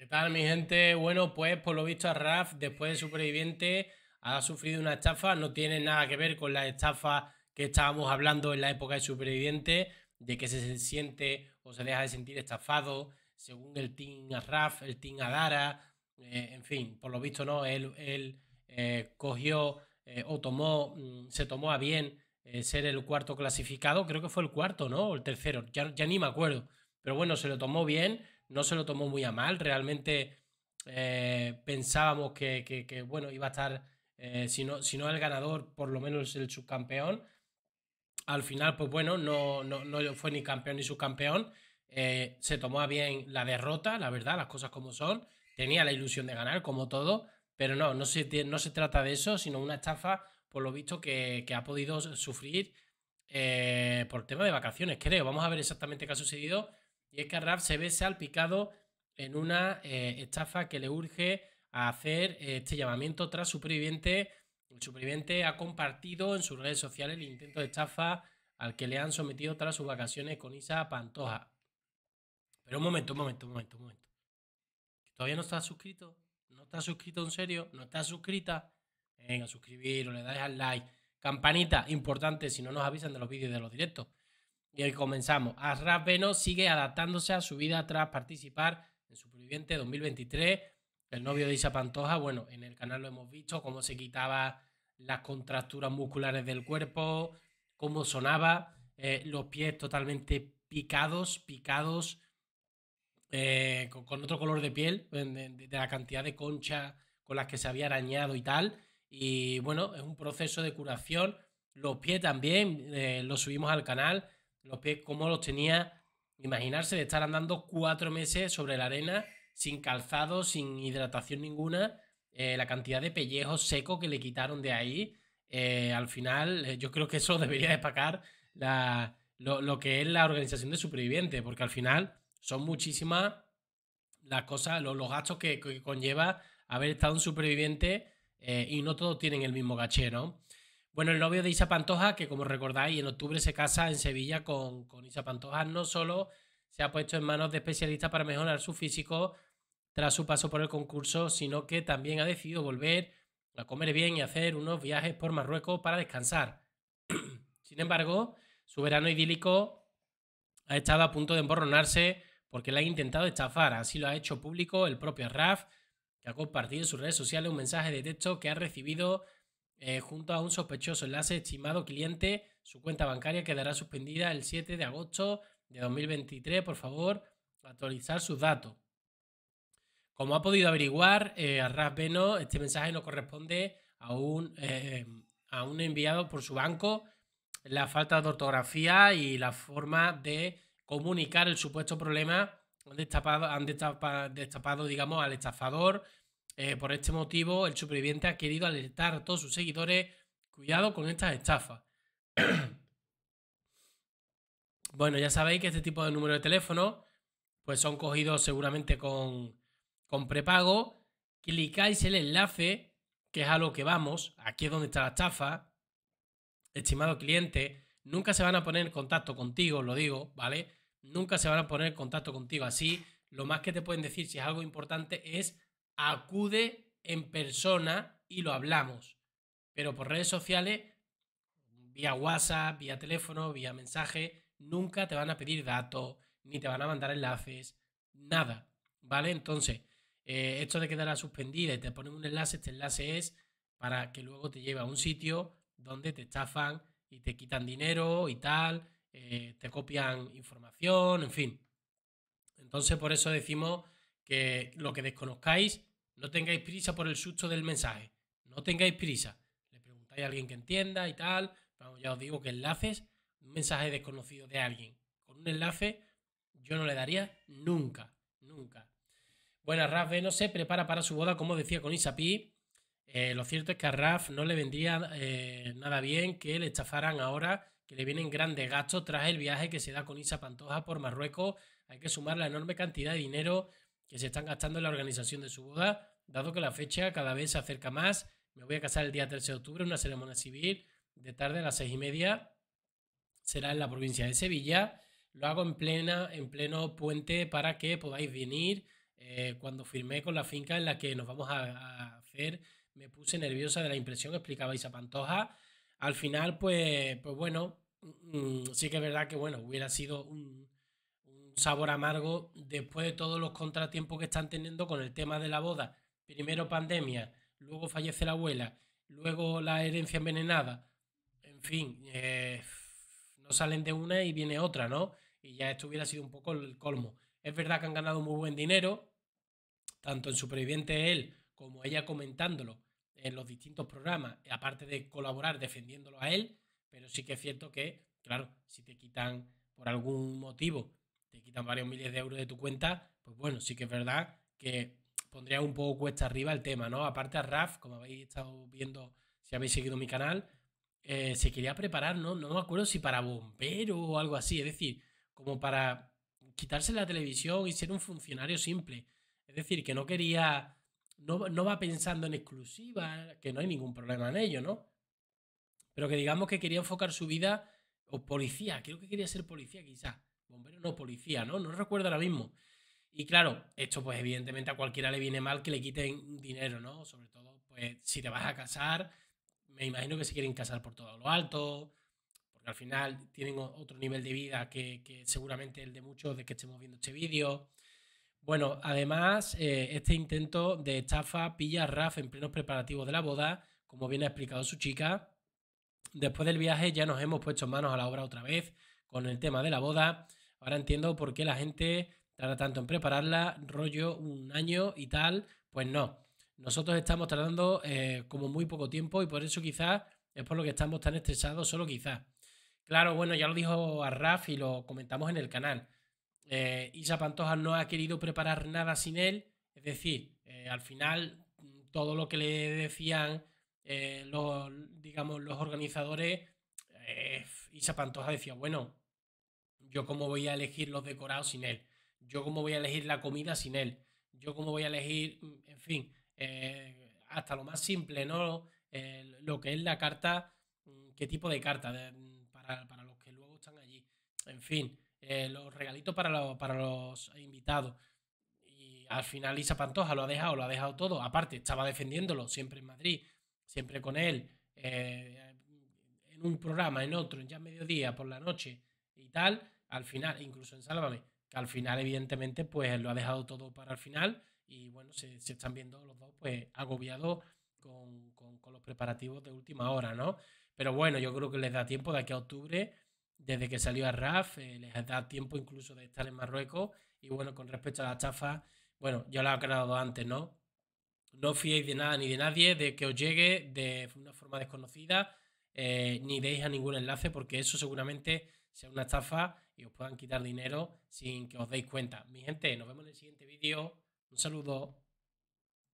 ¿Qué tal, mi gente? Bueno, pues por lo visto a Raf, después de Superviviente, ha sufrido una estafa. No tiene nada que ver con la estafa que estábamos hablando en la época de Superviviente, de que se siente o se deja de sentir estafado, según el Team Raf, el Team Adara. Eh, en fin, por lo visto, no, él, eh, cogió eh, o tomó, mm, se tomó a bien ser el cuarto clasificado. Creo que fue el cuarto, ¿no? O el tercero, ya, ya ni me acuerdo. Pero bueno, se lo tomó bien no se lo tomó muy a mal. Realmente eh, pensábamos que, bueno, iba a estar, eh, si, no, si, el ganador, por lo menos el subcampeón. Al final, pues bueno, no, no, fue ni campeón ni subcampeón. Eh, se tomó a bien la derrota, la verdad, las cosas como son. Tenía la ilusión de ganar, como todo, pero no, no se, no se trata de eso, sino una estafa, por lo visto, que, ha podido sufrir por tema de vacaciones, creo. Vamos a ver exactamente qué ha sucedido y es que Rap se ve salpicado en una eh, estafa que le urge a hacer eh, este llamamiento tras superviviente. El superviviente ha compartido en sus redes sociales el intento de estafa al que le han sometido tras sus vacaciones con Isa Pantoja. Pero un momento, un momento, un momento, un momento. ¿Todavía no estás suscrito? ¿No estás suscrito en serio? ¿No estás suscrita? Venga, suscribiros, le dais al like. Campanita, importante, si no nos avisan de los vídeos de los directos. Y hoy comenzamos. Asraf Beno sigue adaptándose a su vida tras participar en Superviviente 2023. El novio de Isa Pantoja, bueno, en el canal lo hemos visto, cómo se quitaba las contracturas musculares del cuerpo, cómo sonaba, eh, los pies totalmente picados, picados, eh, con, otro color de piel, de, la cantidad de conchas con las que se había arañado y tal. Y bueno, es un proceso de curación. Los pies también lo eh, los subimos al canal los pies como los tenía, imaginarse de estar andando cuatro meses sobre la arena, sin calzado, sin hidratación ninguna, eh, la cantidad de pellejo seco que le quitaron de ahí. Eh, al final, eh, yo creo que eso debería despacar lo, que es la organización de supervivientes, porque al final son muchísimas las cosas, los, gastos que, conlleva haber estado un superviviente y no todos tienen el mismo caché, ¿no? Bueno, el novio de Isa Pantoja, que como recordáis, en octubre se casa en Sevilla con, con Isa Pantoja, no solo se ha puesto en manos de especialistas para mejorar su físico tras su paso por el concurso, sino que también ha decidido volver a comer bien y hacer unos viajes por Marruecos para descansar. Sin embargo, su verano idílico ha estado a punto de emborronarse porque la ha intentado estafar. Así lo ha hecho público el propio Raf, que ha compartido en sus redes sociales un mensaje de texto que ha recibido eh, junto a un sospechoso enlace estimado cliente. Su cuenta bancaria quedará suspendida el 7 de agosto de 2023. Por favor, actualizar sus datos. Como ha podido averiguar eh, Arras este mensaje no corresponde eh, a un, enviado por su banco. La falta de ortografía y la forma de comunicar el supuesto problema han destapado, han destapado, destapado digamos, al estafador eh, por este motivo, el superviviente ha querido alertar a todos sus seguidores, cuidado con estas estafas. bueno, ya sabéis que este tipo de números de teléfono, pues son cogidos seguramente con, con prepago. Clicáis el enlace, que es a lo que vamos, aquí es donde está la estafa. Estimado cliente, nunca se van a poner en contacto contigo, lo digo, ¿vale? Nunca se van a poner en contacto contigo así. Lo más que te pueden decir si es algo importante es acude en persona y lo hablamos. Pero por redes sociales, vía WhatsApp, vía teléfono, vía mensaje, nunca te van a pedir datos, ni te van a mandar enlaces, nada. ¿Vale? Entonces, eh, esto de quedará suspendida y te ponen un enlace, este enlace es para que luego te lleve a un sitio donde te estafan y te quitan dinero y tal, eh, te copian información, en fin. Entonces, por eso decimos que lo que desconozcáis, no tengáis prisa por el susto del mensaje. No tengáis prisa. Le preguntáis a alguien que entienda y tal. Vamos, ya os digo que enlaces, un mensaje desconocido de alguien. Con un enlace yo no le daría nunca, nunca. Bueno, Raf no se prepara para su boda, como decía con Isa Eh, lo cierto es que a Raf no le vendría eh, nada bien que le estafaran ahora, que le vienen grandes gastos tras el viaje que se da con Isa Pantoja por Marruecos. Hay que sumar la enorme cantidad de dinero que se están gastando en la organización de su boda dado que la fecha cada vez se acerca más. Me voy a casar el día 13 de octubre, una ceremonia civil, de tarde a las seis y media. Será en la provincia de Sevilla. Lo hago en, plena, en pleno puente para que podáis venir. Eh, cuando firmé con la finca en la que nos vamos a, hacer, me puse nerviosa de la impresión, que explicaba a Pantoja. Al final, pues, pues bueno, mm, sí que es verdad que bueno, hubiera sido un sabor amargo después de todos los contratiempos que están teniendo con el tema de la boda primero pandemia, luego fallece la abuela, luego la herencia envenenada, en fin, eh, no salen de una y viene otra, ¿no? Y ya esto hubiera sido un poco el colmo. Es verdad que han ganado muy buen dinero, tanto en Superviviente él como ella comentándolo en los distintos programas, aparte de colaborar defendiéndolo a él, pero sí que es cierto que, claro, si te quitan por algún motivo, te quitan varios miles de euros de tu cuenta, pues bueno, sí que es verdad que pondría un poco cuesta arriba el tema, ¿no? Aparte a Raf, como habéis estado viendo, si habéis seguido mi canal, eh, se quería preparar, ¿no? No me acuerdo si para bombero o algo así, es decir, como para quitarse la televisión y ser un funcionario simple. Es decir, que no quería, no, no va pensando en exclusiva, que no hay ningún problema en ello, ¿no? Pero que digamos que quería enfocar su vida, o policía, creo que quería ser policía quizás, bombero no, policía, ¿no? No recuerdo ahora mismo. Y claro, esto pues evidentemente a cualquiera le viene mal que le quiten dinero, ¿no? Sobre todo, pues si te vas a casar, me imagino que se quieren casar por todo lo alto, porque al final tienen otro nivel de vida que, seguramente el de muchos de que estemos viendo este vídeo. Bueno, además, eh, este intento de estafa pilla a Raf en plenos preparativos de la boda, como bien ha explicado su chica. Después del viaje ya nos hemos puesto manos a la obra otra vez con el tema de la boda. Ahora entiendo por qué la gente tanto en prepararla, rollo un año y tal, pues no. Nosotros estamos tardando eh, como muy poco tiempo y por eso quizás es por lo que estamos tan estresados, solo quizás. Claro, bueno, ya lo dijo a Raf y lo comentamos en el canal. Eh, Isa Pantoja no ha querido preparar nada sin él, es decir, eh, al final mm, todo lo que le decían los, digamos, los organizadores, Isa Pantoja decía, bueno, yo cómo voy a elegir los decorados sin él yo cómo voy a elegir la comida sin él, yo cómo voy a elegir, en fin, eh, hasta lo más simple, ¿no? Eh, lo que es la carta, mm, qué tipo de carta mm, para, los que luego están allí, en fin, eh, los regalitos para, para los invitados. Y al final Isa Pantoja lo ha dejado, lo ha dejado todo. Aparte, estaba defendiéndolo siempre en Madrid, siempre con él, en un programa, en otro, en ya mediodía, por la noche y tal. Al final, incluso en Sálvame, que al final, evidentemente, pues lo ha dejado todo para el final y bueno, se, están viendo los dos pues agobiados con, los preparativos de última hora, ¿no? Pero bueno, yo creo que les da tiempo de aquí a octubre, desde que salió a RAF, eh, les da tiempo incluso de estar en Marruecos y bueno, con respecto a la estafa bueno, yo lo he aclarado antes, ¿no? No fiéis de nada ni de nadie, de que os llegue de una forma desconocida, eh, ni deis a ningún enlace, porque eso seguramente sea una estafa y os puedan quitar dinero sin que os deis cuenta. Mi gente, nos vemos en el siguiente vídeo. Un saludo.